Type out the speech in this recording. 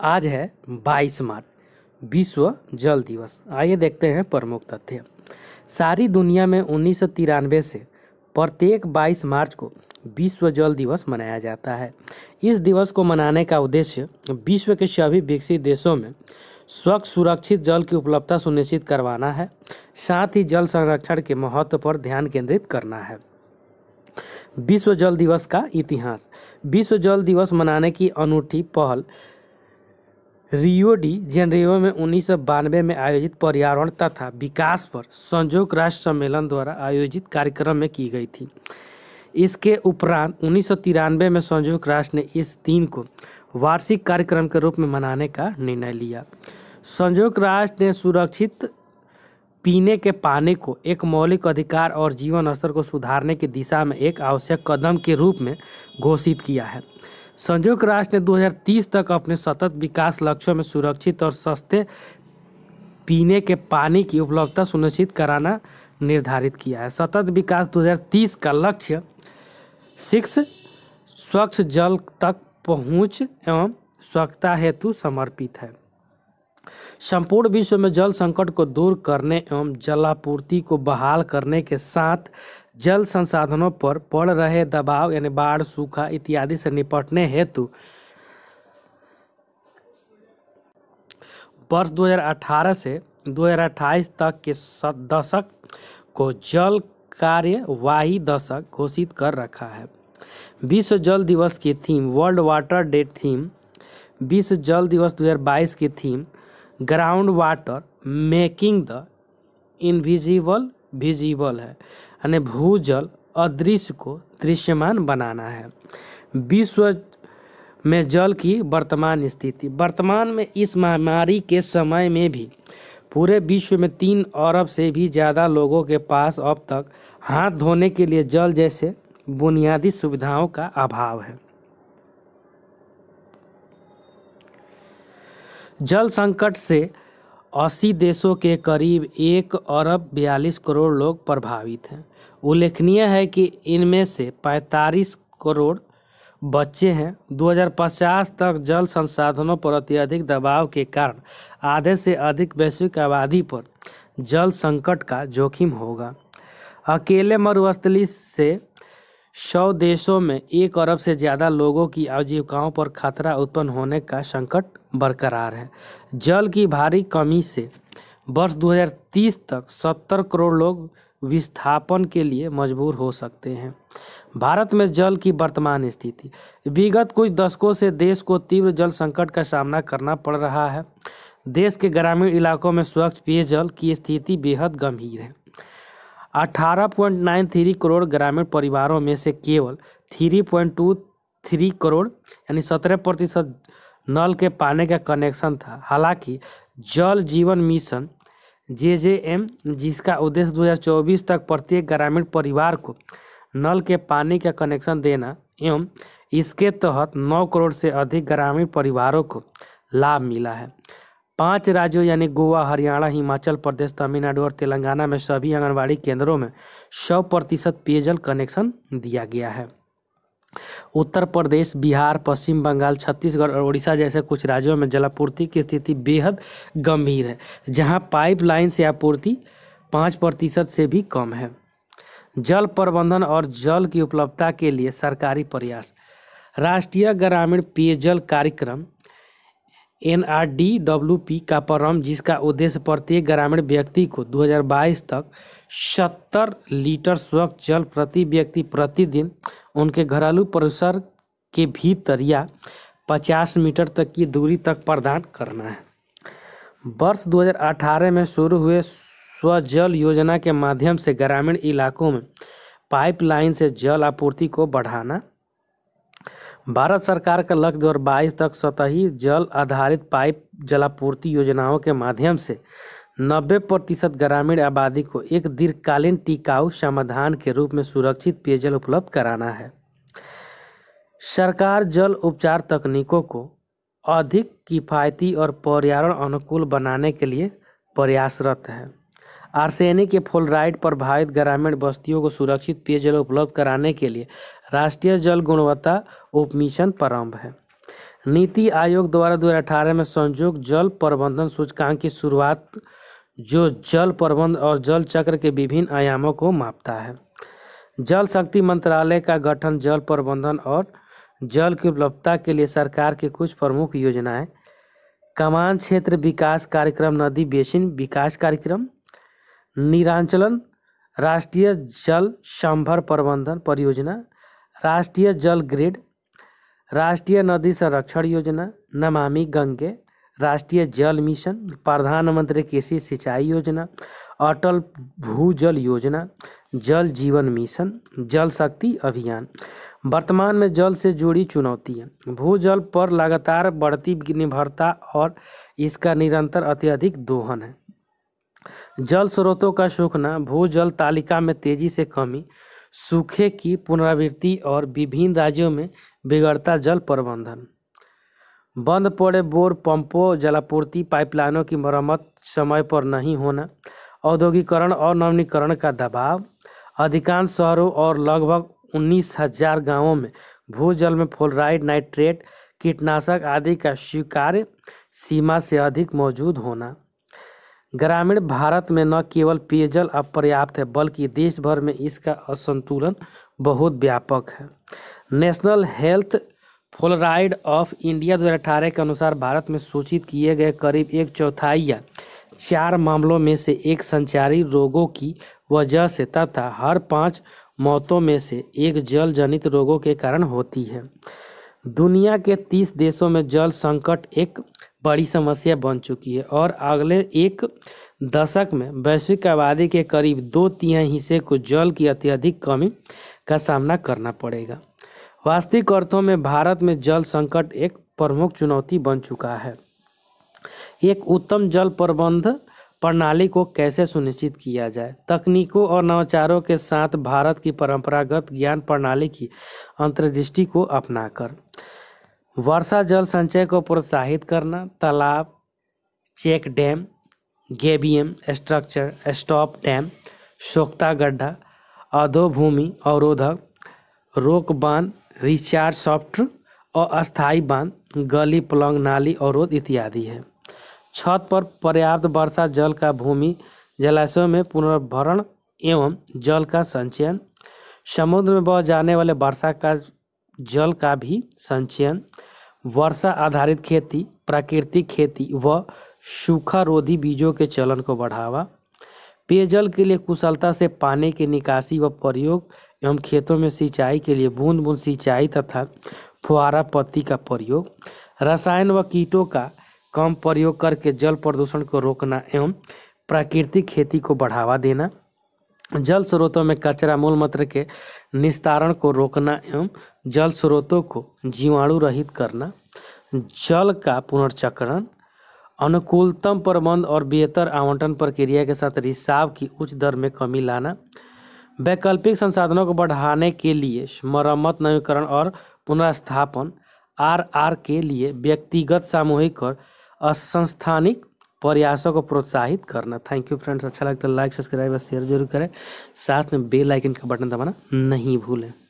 आज है 22 मार्च विश्व जल दिवस आइए देखते हैं प्रमुख तथ्य सारी दुनिया में उन्नीस से प्रत्येक 22 मार्च को विश्व जल दिवस मनाया जाता है इस दिवस को मनाने का उद्देश्य विश्व के सभी विकसित देशों में स्वच्छ सुरक्षित जल की उपलब्धता सुनिश्चित करवाना है साथ ही जल संरक्षण के महत्व पर ध्यान केंद्रित करना है विश्व जल दिवस का इतिहास विश्व जल दिवस मनाने की अनूठी पहल रियो डी में उन्नीस में आयोजित पर्यावरण तथा विकास पर संयुक्त राष्ट्र सम्मेलन द्वारा आयोजित कार्यक्रम में की गई थी इसके उपरांत उन्नीस में संयुक्त राष्ट्र ने इस दिन को वार्षिक कार्यक्रम के रूप में मनाने का निर्णय लिया संयुक्त राष्ट्र ने सुरक्षित पीने के पानी को एक मौलिक अधिकार और जीवन स्तर को सुधारने की दिशा में एक आवश्यक कदम के रूप में घोषित किया है संयुक्त राष्ट्र ने 2030 तक अपने सतत विकास लक्ष्यों में सुरक्षित और सस्ते पीने के पानी की उपलब्धता सुनिश्चित कराना निर्धारित किया है सतत विकास 2030 का लक्ष्य सिक्स स्वच्छ जल तक पहुंच एवं स्वच्छता हेतु समर्पित है संपूर्ण विश्व में जल संकट को दूर करने एवं जलापूर्ति को बहाल करने के साथ जल संसाधनों पर पड़ रहे दबाव यानी बाढ़ सूखा इत्यादि से निपटने हेतु वर्ष 2018 से 2028 तक के दशक को जल कार्यवाही दशक घोषित कर रखा है विश्व जल दिवस की theme world water day theme विश्व जल दिवस 2022 की theme ground water making the invisible visible है यानी भूजल अदृश्य को दृश्यमान बनाना है विश्व में जल की वर्तमान स्थिति वर्तमान में इस महामारी के समय में भी पूरे विश्व में तीन अरब से भी ज़्यादा लोगों के पास अब तक हाथ धोने के लिए जल जैसे बुनियादी सुविधाओं का अभाव है जल संकट से अस्सी देशों के करीब एक अरब बयालीस करोड़ लोग प्रभावित हैं उल्लेखनीय है कि इनमें से पैंतालीस करोड़ बच्चे हैं 2050 तक जल संसाधनों पर अत्यधिक दबाव के कारण आधे से अधिक वैश्विक आबादी पर जल संकट का जोखिम होगा अकेले मरुस्थली से सौ देशों में एक अरब से ज़्यादा लोगों की आजीविकाओं पर खतरा उत्पन्न होने का संकट बरकरार है जल की भारी कमी से वर्ष 2030 तक 70 करोड़ लोग विस्थापन के लिए मजबूर हो सकते हैं भारत में जल की वर्तमान स्थिति विगत कुछ दशकों से देश को तीव्र जल संकट का सामना करना पड़ रहा है देश के ग्रामीण इलाकों में स्वच्छ पेयजल की स्थिति बेहद गंभीर है 18.93 करोड़ ग्रामीण परिवारों में से केवल 3.23 करोड़ यानी सत्रह प्रतिशत नल के पानी का कनेक्शन था हालांकि जल जीवन मिशन जे जे एम जिसका उद्देश्य 2024 तक प्रत्येक ग्रामीण परिवार को नल के पानी का कनेक्शन देना एवं इसके तहत 9 करोड़ से अधिक ग्रामीण परिवारों को लाभ मिला है पांच राज्यों यानी गोवा हरियाणा हिमाचल प्रदेश तमिलनाडु और तेलंगाना में सभी आंगनबाड़ी केंद्रों में सौ प्रतिशत पेयजल कनेक्शन दिया गया है उत्तर प्रदेश बिहार पश्चिम बंगाल छत्तीसगढ़ और उड़ीसा जैसे कुछ राज्यों में जलापूर्ति की स्थिति बेहद गंभीर है जहां पाइपलाइन से आपूर्ति पाँच प्रतिशत से भी कम है जल प्रबंधन और जल की उपलब्धता के लिए सरकारी प्रयास राष्ट्रीय ग्रामीण पेयजल कार्यक्रम N R D W P का प्रारंभ जिसका उद्देश्य प्रत्येक ग्रामीण व्यक्ति को 2022 तक 70 लीटर स्वच्छ जल प्रति व्यक्ति प्रतिदिन उनके घरेलू परिसर के भीतर या 50 मीटर तक की दूरी तक प्रदान करना है वर्ष 2018 में शुरू हुए स्वजल योजना के माध्यम से ग्रामीण इलाकों में पाइपलाइन से जल आपूर्ति को बढ़ाना भारत सरकार का लक्ष्य दो तक सतही जल आधारित पाइप जलापूर्ति योजनाओं के माध्यम से नब्बे प्रतिशत ग्रामीण आबादी को एक दीर्घकालीन टिकाऊ समाधान के रूप में सुरक्षित पेयजल उपलब्ध कराना है सरकार जल उपचार तकनीकों को अधिक किफ़ायती और पर्यावरण अनुकूल बनाने के लिए प्रयासरत है आर्सेनिक के फ्लोराइड प्रभावित ग्रामीण बस्तियों को सुरक्षित पेयजल उपलब्ध कराने के लिए राष्ट्रीय जल गुणवत्ता उपमिशन प्रारंभ है नीति आयोग द्वारा 2018 में संयोग जल प्रबंधन सूचकांक की शुरुआत जो जल प्रबंध और जल चक्र के विभिन्न आयामों को मापता है जल शक्ति मंत्रालय का गठन जल प्रबंधन और जल की उपलब्धता के लिए सरकार की कुछ प्रमुख योजनाएं कमान क्षेत्र विकास कार्यक्रम नदी बेसिन विकास कार्यक्रम निरांचलन राष्ट्रीय जल संभर प्रबंधन परियोजना राष्ट्रीय जल ग्रिड राष्ट्रीय नदी संरक्षण योजना नमामि गंगे राष्ट्रीय जल मिशन प्रधानमंत्री कृषि सिंचाई योजना अटल भूजल योजना जल जीवन मिशन जल शक्ति अभियान वर्तमान में जल से जुड़ी चुनौतियाँ भूजल पर लगातार बढ़ती निर्भरता और इसका निरंतर अत्यधिक दोहन है जल स्रोतों का सूखना भूजल तालिका में तेजी से कमी सूखे की पुनरावृत्ति और विभिन्न राज्यों में बिगड़ता जल प्रबंधन बंद पड़े बोर पंपों जलापूर्ति पाइपलाइनों की मरम्मत समय पर नहीं होना औद्योगिकरण और नवीनीकरण का दबाव अधिकांश शहरों और लगभग उन्नीस हजार गाँवों में भूजल में फ्लोराइड नाइट्रेट कीटनाशक आदि का स्वीकार्य सीमा से अधिक मौजूद होना ग्रामीण भारत में न केवल पेयजल अपर्याप्त है बल्कि देश भर में इसका असंतुलन बहुत व्यापक है national health fluoride of India 2018 के अनुसार भारत में सूचित किए गए करीब एक चौथाई या चार मामलों में से एक संचारी रोगों की वजह से तथा हर पाँच मौतों में से एक जल जनित रोगों के कारण होती है दुनिया के तीस देशों में जल संकट एक बड़ी समस्या बन चुकी है और अगले एक दशक में वैश्विक आबादी के करीब दो तिहाई हिस्से को जल की अत्यधिक कमी का सामना करना पड़ेगा वास्तविक अर्थों में भारत में जल संकट एक प्रमुख चुनौती बन चुका है एक उत्तम जल प्रबंध प्रणाली को कैसे सुनिश्चित किया जाए तकनीकों और नवाचारों के साथ भारत की परंपरागत ज्ञान प्रणाली की अंतर्दृष्टि को अपनाकर वर्षा जल संचय को प्रोत्साहित करना तालाब check dam gabion structure stop dam शोक्ता गड्ढा अधोभूमि अवरोधक रोक बांध रिचार्ज सॉफ्ट और अस्थाई बांध गली पलंग नाली अवरोध इत्यादि है छत पर पर्याप्त वर्षा जल का भूमि जलाशयों में पुनर्भरण एवं जल का संचयन समुद्र में बह जाने वाले वर्षा का जल का भी संचयन वर्षा आधारित खेती प्राकृतिक खेती व सूखा रोधी बीजों के चलन को बढ़ावा पेयजल के लिए कुशलता से पानी की निकासी व प्रयोग एवं खेतों में सिंचाई के लिए बूंद बूंद सिंचाई तथा फुहारा पत्ती का प्रयोग रसायन व कीटों का कम प्रयोग करके जल प्रदूषण को रोकना एवं प्राकृतिक खेती को बढ़ावा देना जल स्रोतों में कचरा मूल मत्र के निस्तारण को रोकना एवं जल स्रोतों को जीवाणु रहित करना जल का पुनर्चक्रण अनुकूलतम प्रबंध और बेहतर आवंटन प्रक्रिया के साथ रिसाव की उच्च दर में कमी लाना वैकल्पिक संसाधनों को बढ़ाने के लिए मरम्मत नवीकरण और पुनर्स्थापन आर आर के लिए व्यक्तिगत सामूहिक और असंस्थानिक प्रयासों को प्रोत्साहित करना थैंक यू फ्रेंड्स अच्छा लगता है लाइक सब्सक्राइब और शेयर जरूर करें साथ में बेल आइकन का बटन दबाना नहीं भूलें